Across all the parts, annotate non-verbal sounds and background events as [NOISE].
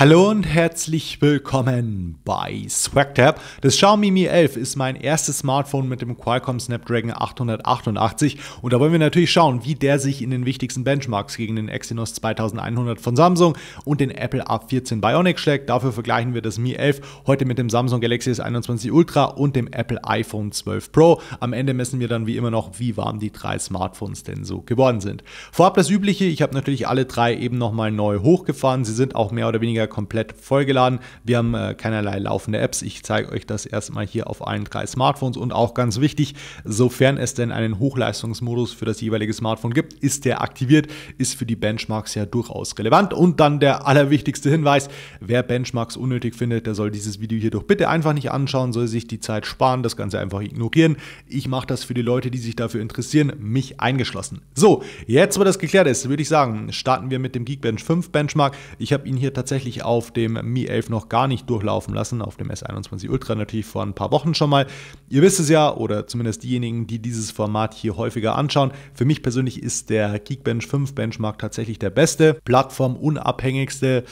Hallo und herzlich willkommen bei SwagTab. Das Xiaomi Mi 11 ist mein erstes Smartphone mit dem Qualcomm Snapdragon 888 und da wollen wir natürlich schauen, wie der sich in den wichtigsten Benchmarks gegen den Exynos 2100 von Samsung und den Apple A14 Bionic schlägt. Dafür vergleichen wir das Mi 11 heute mit dem Samsung Galaxy S21 Ultra und dem Apple iPhone 12 Pro. Am Ende messen wir dann wie immer noch, wie warm die drei Smartphones denn so geworden sind. Vorab das Übliche, ich habe natürlich alle drei eben nochmal neu hochgefahren. Sie sind auch mehr oder weniger komplett vollgeladen. Wir haben äh, keinerlei laufende Apps. Ich zeige euch das erstmal hier auf allen drei Smartphones und auch ganz wichtig, sofern es denn einen Hochleistungsmodus für das jeweilige Smartphone gibt, ist der aktiviert, ist für die Benchmarks ja durchaus relevant. Und dann der allerwichtigste Hinweis, wer Benchmarks unnötig findet, der soll dieses Video hier doch bitte einfach nicht anschauen, soll sich die Zeit sparen, das Ganze einfach ignorieren. Ich mache das für die Leute, die sich dafür interessieren, mich eingeschlossen. So, jetzt, wo das geklärt ist, würde ich sagen, starten wir mit dem Geekbench 5 Benchmark. Ich habe ihn hier tatsächlich ich auf dem Mi 11 noch gar nicht durchlaufen lassen, auf dem S21 Ultra natürlich vor ein paar Wochen schon mal. Ihr wisst es ja, oder zumindest diejenigen, die dieses Format hier häufiger anschauen. Für mich persönlich ist der Geekbench 5 Benchmark tatsächlich der beste, plattformunabhängigste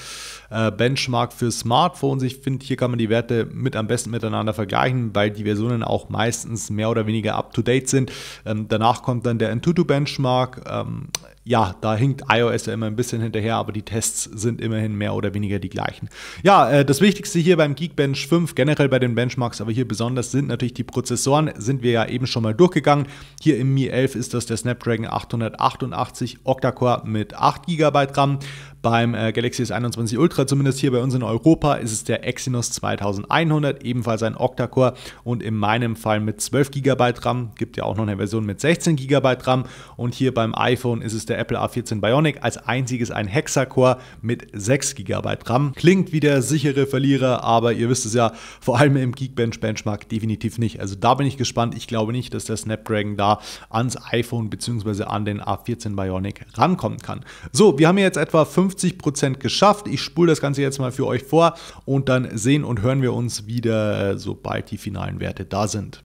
äh, Benchmark für Smartphones. Ich finde, hier kann man die Werte mit am besten miteinander vergleichen, weil die Versionen auch meistens mehr oder weniger up-to-date sind. Ähm, danach kommt dann der Antutu Benchmark. Ähm, ja, da hinkt iOS ja immer ein bisschen hinterher, aber die Tests sind immerhin mehr oder weniger die gleichen. Ja, äh, das Wichtigste hier beim Geekbench 5, generell bei den Benchmarks, aber hier besonders sind natürlich die Prozessoren, sind wir ja eben schon mal durchgegangen. Hier im Mi 11 ist das der Snapdragon 888 Octa-Core mit 8 GB RAM. Beim äh, Galaxy S21 Ultra, zumindest hier bei uns in Europa, ist es der Exynos 2100, ebenfalls ein Octa-Core und in meinem Fall mit 12 GB RAM. Gibt ja auch noch eine Version mit 16 GB RAM. Und hier beim iPhone ist es der Apple A14 Bionic, als einziges ein Hexa-Core mit 6 GB RAM. Klingt wie der sichere Verlierer, aber ihr wisst es ja, vor allem im Geekbench-Benchmark definitiv nicht. Also da bin ich gespannt. Ich glaube nicht, dass der Snapdragon da ans iPhone bzw. an den A14 Bionic rankommen kann. So, wir haben jetzt etwa 5 50% geschafft. Ich spule das Ganze jetzt mal für euch vor und dann sehen und hören wir uns wieder, sobald die finalen Werte da sind.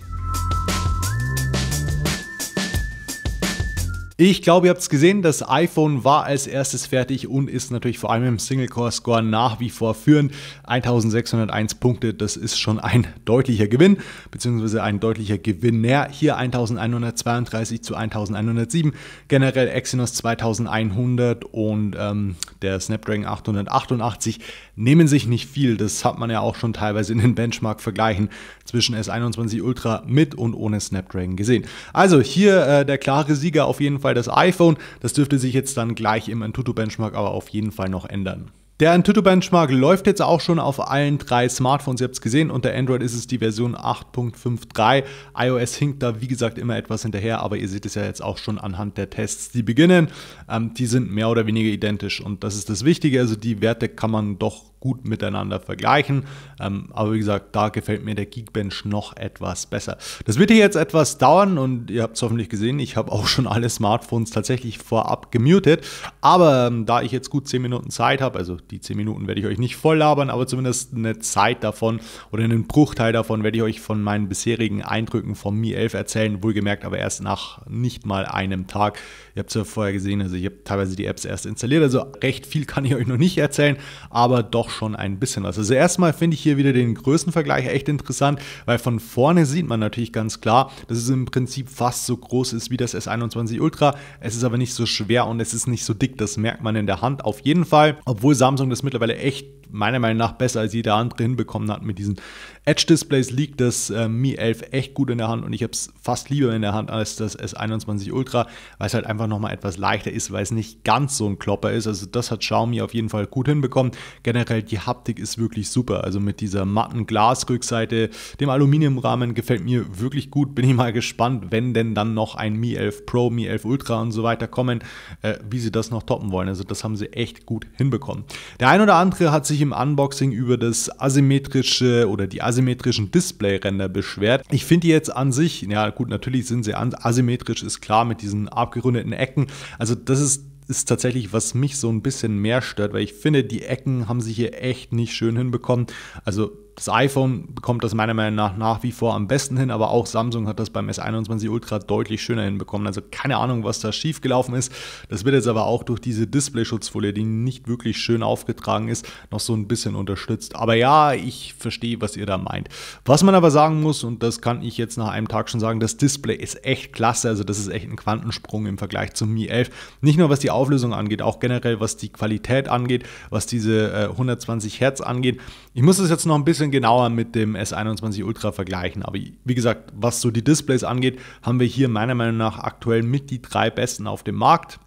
Ich glaube, ihr habt es gesehen, das iPhone war als erstes fertig und ist natürlich vor allem im Single-Core-Score nach wie vor führend. 1601 Punkte, das ist schon ein deutlicher Gewinn, beziehungsweise ein deutlicher Gewinner. Hier 1132 zu 1107, generell Exynos 2100 und ähm, der Snapdragon 888 nehmen sich nicht viel. Das hat man ja auch schon teilweise in den Benchmark-Vergleichen zwischen S21 Ultra mit und ohne Snapdragon gesehen. Also hier äh, der klare Sieger auf jeden Fall das iPhone. Das dürfte sich jetzt dann gleich im Antutu-Benchmark aber auf jeden Fall noch ändern. Der Antutu Benchmark läuft jetzt auch schon auf allen drei Smartphones. Ihr habt es gesehen, unter Android ist es die Version 8.53. iOS hinkt da, wie gesagt, immer etwas hinterher, aber ihr seht es ja jetzt auch schon anhand der Tests, die beginnen. Ähm, die sind mehr oder weniger identisch und das ist das Wichtige. Also die Werte kann man doch gut miteinander vergleichen. Ähm, aber wie gesagt, da gefällt mir der Geekbench noch etwas besser. Das wird hier jetzt etwas dauern und ihr habt es hoffentlich gesehen, ich habe auch schon alle Smartphones tatsächlich vorab gemutet. Aber ähm, da ich jetzt gut 10 Minuten Zeit habe, also die 10 Minuten werde ich euch nicht voll labern, aber zumindest eine Zeit davon oder einen Bruchteil davon werde ich euch von meinen bisherigen Eindrücken vom Mi 11 erzählen. Wohlgemerkt aber erst nach nicht mal einem Tag. Ihr habt es ja vorher gesehen, also ich habe teilweise die Apps erst installiert, also recht viel kann ich euch noch nicht erzählen, aber doch schon ein bisschen was. Also erstmal finde ich hier wieder den Größenvergleich echt interessant, weil von vorne sieht man natürlich ganz klar, dass es im Prinzip fast so groß ist wie das S21 Ultra. Es ist aber nicht so schwer und es ist nicht so dick, das merkt man in der Hand auf jeden Fall, obwohl Samsung das mittlerweile echt meiner Meinung nach besser als jeder andere hinbekommen hat mit diesen Edge Displays liegt das äh, Mi 11 echt gut in der Hand und ich habe es fast lieber in der Hand als das S21 Ultra, weil es halt einfach nochmal etwas leichter ist, weil es nicht ganz so ein Klopper ist. Also das hat Xiaomi auf jeden Fall gut hinbekommen. Generell die Haptik ist wirklich super. Also mit dieser matten Glasrückseite, dem Aluminiumrahmen gefällt mir wirklich gut. Bin ich mal gespannt, wenn denn dann noch ein Mi 11 Pro, Mi 11 Ultra und so weiter kommen, äh, wie sie das noch toppen wollen. Also das haben sie echt gut hinbekommen. Der ein oder andere hat sich im Unboxing über das asymmetrische oder die asymmetrische asymmetrischen Display-Ränder beschwert. Ich finde die jetzt an sich, ja gut, natürlich sind sie asymmetrisch, ist klar, mit diesen abgerundeten Ecken. Also das ist ist tatsächlich, was mich so ein bisschen mehr stört, weil ich finde, die Ecken haben sie hier echt nicht schön hinbekommen. Also das iPhone bekommt das meiner Meinung nach nach wie vor am besten hin, aber auch Samsung hat das beim S21 Ultra deutlich schöner hinbekommen. Also keine Ahnung, was da schiefgelaufen ist. Das wird jetzt aber auch durch diese Display-Schutzfolie, die nicht wirklich schön aufgetragen ist, noch so ein bisschen unterstützt. Aber ja, ich verstehe, was ihr da meint. Was man aber sagen muss, und das kann ich jetzt nach einem Tag schon sagen, das Display ist echt klasse. Also das ist echt ein Quantensprung im Vergleich zum Mi 11. Nicht nur was die Auflösung angeht, auch generell was die Qualität angeht, was diese äh, 120 Hertz angeht. Ich muss das jetzt noch ein bisschen bisschen genauer mit dem S21 Ultra vergleichen. Aber wie gesagt, was so die Displays angeht, haben wir hier meiner Meinung nach aktuell mit die drei besten auf dem Markt.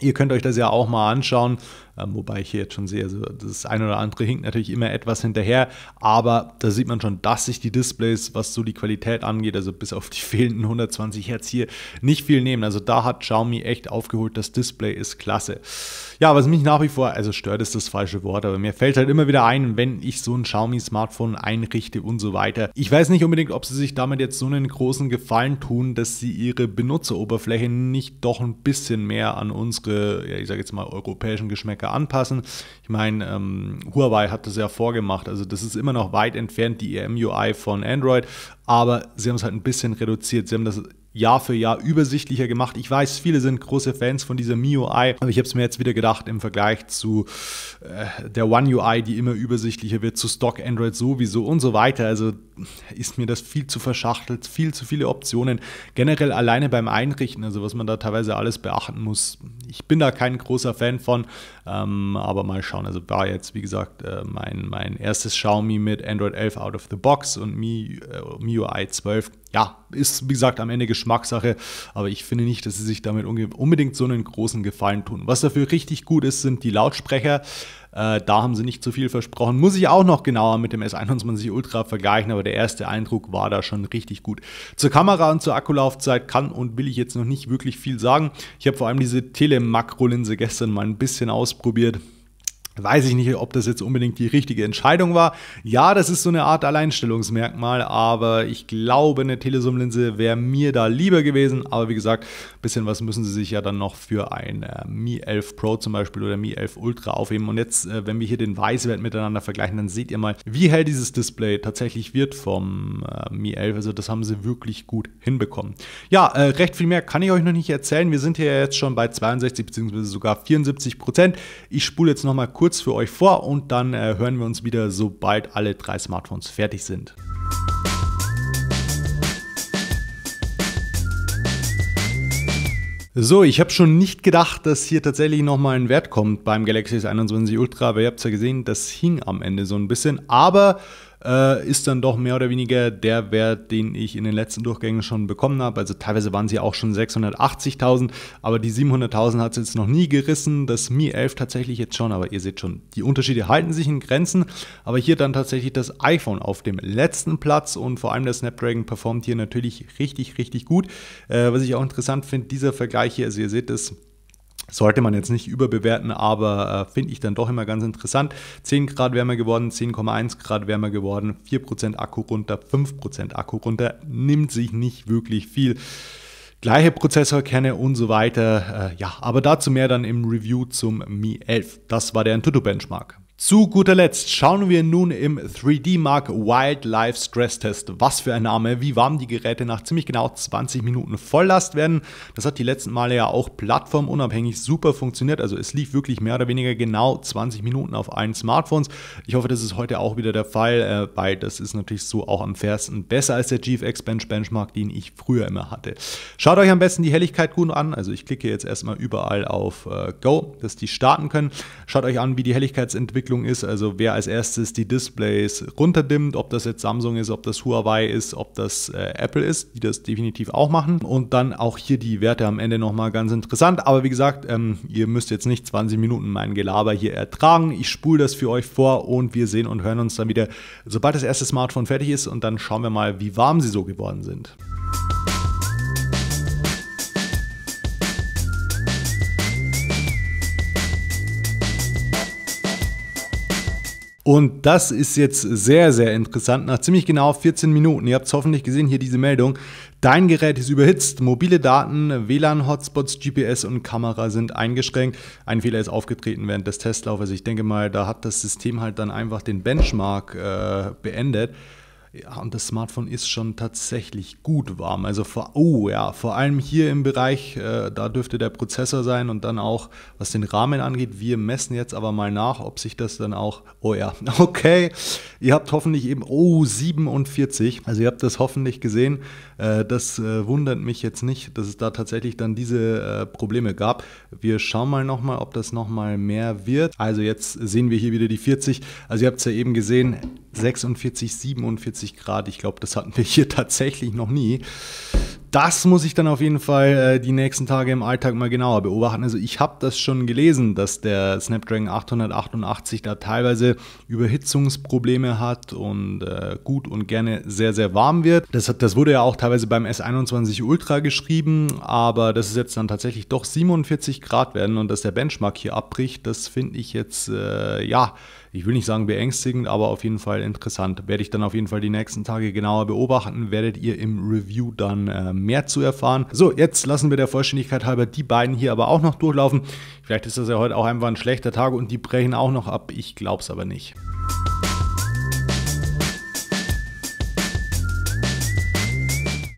Ihr könnt euch das ja auch mal anschauen. Ähm, wobei ich hier jetzt schon sehe, also das eine oder andere hinkt natürlich immer etwas hinterher, aber da sieht man schon, dass sich die Displays, was so die Qualität angeht, also bis auf die fehlenden 120 Hertz hier, nicht viel nehmen. Also da hat Xiaomi echt aufgeholt, das Display ist klasse. Ja, was mich nach wie vor, also stört ist das falsche Wort, aber mir fällt halt immer wieder ein, wenn ich so ein Xiaomi-Smartphone einrichte und so weiter. Ich weiß nicht unbedingt, ob sie sich damit jetzt so einen großen Gefallen tun, dass sie ihre Benutzeroberfläche nicht doch ein bisschen mehr an unsere, ja, ich sage jetzt mal, europäischen Geschmäcker stärker anpassen. Ich meine, ähm, Huawei hat das ja vorgemacht. Also das ist immer noch weit entfernt, die EM-UI von Android, aber sie haben es halt ein bisschen reduziert. Sie haben das Jahr für Jahr übersichtlicher gemacht. Ich weiß, viele sind große Fans von dieser MIUI, aber ich habe es mir jetzt wieder gedacht im Vergleich zu äh, der One UI, die immer übersichtlicher wird, zu Stock Android sowieso und so weiter. Also ist mir das viel zu verschachtelt, viel zu viele Optionen. Generell alleine beim Einrichten, also was man da teilweise alles beachten muss. Ich bin da kein großer Fan von, ähm, aber mal schauen. Also war jetzt, wie gesagt, äh, mein, mein erstes Xiaomi mit Android 11 out of the box und Mi, äh, MIUI 12. Ja, ist wie gesagt am Ende Geschmackssache, aber ich finde nicht, dass sie sich damit unbedingt so einen großen Gefallen tun. Was dafür richtig gut ist, sind die Lautsprecher. Äh, da haben sie nicht zu so viel versprochen. Muss ich auch noch genauer mit dem S21 Ultra vergleichen, aber der erste Eindruck war da schon richtig gut. Zur Kamera und zur Akkulaufzeit kann und will ich jetzt noch nicht wirklich viel sagen. Ich habe vor allem diese Telemakro-Linse gestern mal ein bisschen ausprobiert. Weiß ich nicht, ob das jetzt unbedingt die richtige Entscheidung war. Ja, das ist so eine Art Alleinstellungsmerkmal, aber ich glaube, eine telesum wäre mir da lieber gewesen. Aber wie gesagt, ein bisschen was müssen Sie sich ja dann noch für ein äh, Mi 11 Pro zum Beispiel oder Mi 11 Ultra aufheben. Und jetzt, äh, wenn wir hier den Weißwert miteinander vergleichen, dann seht ihr mal, wie hell dieses Display tatsächlich wird vom äh, Mi 11. Also das haben sie wirklich gut hinbekommen. Ja, äh, recht viel mehr kann ich euch noch nicht erzählen. Wir sind hier jetzt schon bei 62 bzw. sogar 74 Prozent. Ich spule jetzt nochmal kurz kurz für euch vor und dann äh, hören wir uns wieder, sobald alle drei Smartphones fertig sind. So, ich habe schon nicht gedacht, dass hier tatsächlich nochmal ein Wert kommt beim Galaxy S21 Ultra, weil ihr habt es ja gesehen, das hing am Ende so ein bisschen. Aber äh, ist dann doch mehr oder weniger der Wert, den ich in den letzten Durchgängen schon bekommen habe. Also teilweise waren sie auch schon 680.000, aber die 700.000 hat es jetzt noch nie gerissen. Das Mi 11 tatsächlich jetzt schon, aber ihr seht schon, die Unterschiede halten sich in Grenzen. Aber hier dann tatsächlich das iPhone auf dem letzten Platz und vor allem der Snapdragon performt hier natürlich richtig, richtig gut. Äh, was ich auch interessant finde, dieser Vergleich hier, also ihr seht es, sollte man jetzt nicht überbewerten, aber äh, finde ich dann doch immer ganz interessant. 10 Grad wärmer geworden, 10,1 Grad wärmer geworden, 4% Akku runter, 5% Akku runter, nimmt sich nicht wirklich viel. Gleiche Prozessorkerne und so weiter. Äh, ja, aber dazu mehr dann im Review zum Mi 11. Das war der Antutu Benchmark. Zu guter Letzt schauen wir nun im 3D Mark Wildlife Stress Test. Was für ein Name, wie warm die Geräte nach ziemlich genau 20 Minuten Volllast werden. Das hat die letzten Male ja auch plattformunabhängig super funktioniert. Also es lief wirklich mehr oder weniger genau 20 Minuten auf allen Smartphones. Ich hoffe, das ist heute auch wieder der Fall, äh, weil das ist natürlich so auch am fairsten besser als der GFX Bench Benchmark, den ich früher immer hatte. Schaut euch am besten die Helligkeit gut an. Also ich klicke jetzt erstmal überall auf äh, Go, dass die starten können. Schaut euch an, wie die Helligkeitsentwicklung Entwicklung ist, also wer als erstes die Displays runterdimmt, ob das jetzt Samsung ist, ob das Huawei ist, ob das äh, Apple ist, die das definitiv auch machen. Und dann auch hier die Werte am Ende nochmal ganz interessant. Aber wie gesagt, ähm, ihr müsst jetzt nicht 20 Minuten mein Gelaber hier ertragen. Ich spule das für euch vor und wir sehen und hören uns dann wieder, sobald das erste Smartphone fertig ist und dann schauen wir mal, wie warm sie so geworden sind. Und das ist jetzt sehr, sehr interessant. Nach ziemlich genau 14 Minuten, ihr habt es hoffentlich gesehen, hier diese Meldung. Dein Gerät ist überhitzt, mobile Daten, WLAN-Hotspots, GPS und Kamera sind eingeschränkt. Ein Fehler ist aufgetreten während des Testlaufes. Ich denke mal, da hat das System halt dann einfach den Benchmark äh, beendet. Ja, und das Smartphone ist schon tatsächlich gut warm. Also vor, oh ja, vor allem hier im Bereich, äh, da dürfte der Prozessor sein und dann auch, was den Rahmen angeht. Wir messen jetzt aber mal nach, ob sich das dann auch, oh ja, [LAUGHS] okay. Ihr habt hoffentlich eben, oh, 47. Also ihr habt das hoffentlich gesehen. Äh, das äh, wundert mich jetzt nicht, dass es da tatsächlich dann diese äh, Probleme gab. Wir schauen mal nochmal, ob das nochmal mehr wird. Also jetzt sehen wir hier wieder die 40. Also ihr habt es ja eben gesehen, 46, 47. 30 Grad. Ich glaube, das hatten wir hier [LAUGHS] tatsächlich noch nie. Das muss ich dann auf jeden Fall äh, die nächsten Tage im Alltag mal genauer beobachten. Also ich habe das schon gelesen, dass der Snapdragon 888 da teilweise Überhitzungsprobleme hat und äh, gut und gerne sehr, sehr warm wird. Das, hat, das wurde ja auch teilweise beim S21 Ultra geschrieben, aber dass es jetzt dann tatsächlich doch 47 Grad werden und dass der Benchmark hier abbricht, das finde ich jetzt, äh, ja, ich will nicht sagen beängstigend, aber auf jeden Fall interessant. Werde ich dann auf jeden Fall die nächsten Tage genauer beobachten, werdet ihr im Review dann äh, mehr zu erfahren. So, jetzt lassen wir der Vollständigkeit halber die beiden hier aber auch noch durchlaufen. Vielleicht ist das ja heute auch einfach ein schlechter Tag und die brechen auch noch ab. Ich glaube es aber nicht.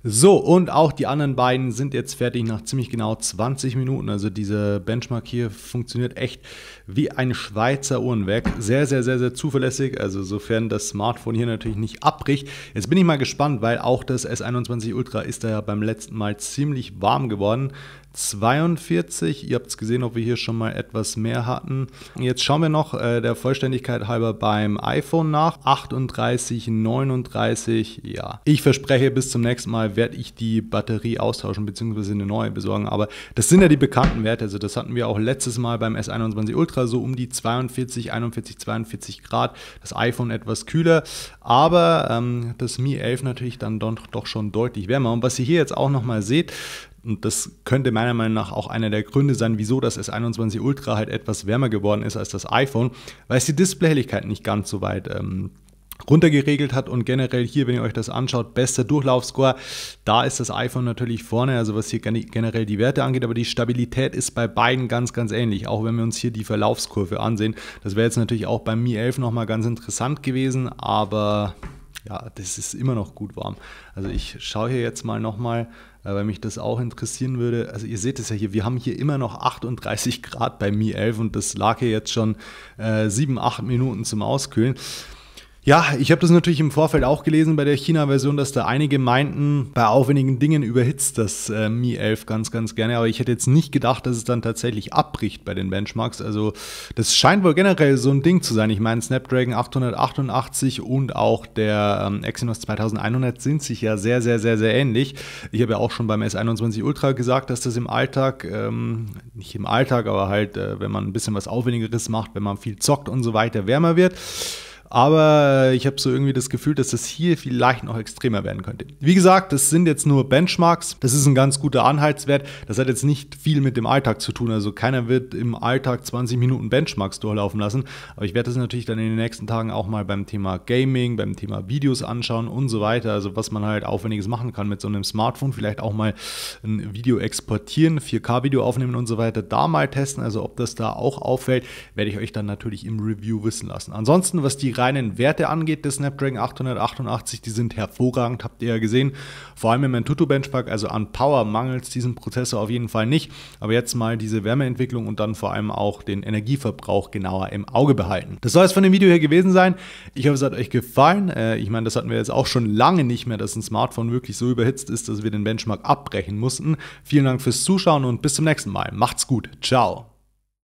So, und auch die anderen beiden sind jetzt fertig nach ziemlich genau 20 Minuten. Also diese Benchmark hier funktioniert echt wie ein Schweizer Uhrenwerk. Sehr, sehr, sehr, sehr zuverlässig. Also sofern das Smartphone hier natürlich nicht abbricht. Jetzt bin ich mal gespannt, weil auch das S21 Ultra ist da ja beim letzten Mal ziemlich warm geworden. 42. Ihr habt es gesehen, ob wir hier schon mal etwas mehr hatten. Jetzt schauen wir noch äh, der Vollständigkeit halber beim iPhone nach. 38, 39, ja. Ich verspreche, bis zum nächsten Mal werde ich die Batterie austauschen bzw. eine neue besorgen. Aber das sind ja die bekannten Werte. Also das hatten wir auch letztes Mal beim S21 Ultra so um die 42, 41, 42 Grad. Das iPhone etwas kühler, aber ähm, das Mi 11 natürlich dann doch, doch schon deutlich wärmer. Und was ihr hier jetzt auch nochmal seht, und das könnte meiner Meinung nach auch einer der Gründe sein, wieso das S21 Ultra halt etwas wärmer geworden ist als das iPhone, weil es die Displayhelligkeit nicht ganz so weit ähm, runtergeregelt hat und generell hier, wenn ihr euch das anschaut, bester Durchlaufscore, da ist das iPhone natürlich vorne, also was hier generell die Werte angeht, aber die Stabilität ist bei beiden ganz, ganz ähnlich, auch wenn wir uns hier die Verlaufskurve ansehen. Das wäre jetzt natürlich auch beim Mi 11 nochmal ganz interessant gewesen, aber ja, das ist immer noch gut warm. Also ich schaue hier jetzt mal nochmal, äh, weil mich das auch interessieren würde. Also ihr seht es ja hier, wir haben hier immer noch 38 Grad bei Mi 11 und das lag hier jetzt schon äh, 7, 8 Minuten zum Auskühlen. Ja, ich habe das natürlich im Vorfeld auch gelesen bei der China-Version, dass da einige meinten, bei aufwendigen Dingen überhitzt das äh, Mi 11 ganz, ganz gerne. Aber ich hätte jetzt nicht gedacht, dass es dann tatsächlich abbricht bei den Benchmarks. Also das scheint wohl generell so ein Ding zu sein. Ich meine, Snapdragon 888 und auch der ähm, Exynos 2100 sind sich ja sehr, sehr, sehr, sehr ähnlich. Ich habe ja auch schon beim S21 Ultra gesagt, dass das im Alltag, ähm, nicht im Alltag, aber halt, äh, wenn man ein bisschen was Aufwendigeres macht, wenn man viel zockt und so weiter, wärmer wird. Aber ich habe so irgendwie das Gefühl, dass das hier vielleicht noch extremer werden könnte. Wie gesagt, das sind jetzt nur Benchmarks. Das ist ein ganz guter Anhaltswert. Das hat jetzt nicht viel mit dem Alltag zu tun. Also keiner wird im Alltag 20 Minuten Benchmarks durchlaufen lassen. Aber ich werde das natürlich dann in den nächsten Tagen auch mal beim Thema Gaming, beim Thema Videos anschauen und so weiter. Also was man halt aufwendiges machen kann mit so einem Smartphone. Vielleicht auch mal ein Video exportieren, 4K-Video aufnehmen und so weiter. Da mal testen. Also ob das da auch auffällt, werde ich euch dann natürlich im Review wissen lassen. Ansonsten, was die reinen Werte angeht, des Snapdragon 888, die sind hervorragend, habt ihr ja gesehen. Vor allem im Antutu Benchmark, also an Power mangelt es diesem Prozessor auf jeden Fall nicht. Aber jetzt mal diese Wärmeentwicklung und dann vor allem auch den Energieverbrauch genauer im Auge behalten. Das soll es von dem Video hier gewesen sein. Ich hoffe, es hat euch gefallen. Äh, ich meine, das hatten wir jetzt auch schon lange nicht mehr, dass ein Smartphone wirklich so überhitzt ist, dass wir den Benchmark abbrechen mussten. Vielen Dank fürs Zuschauen und bis zum nächsten Mal. Macht's gut. Ciao.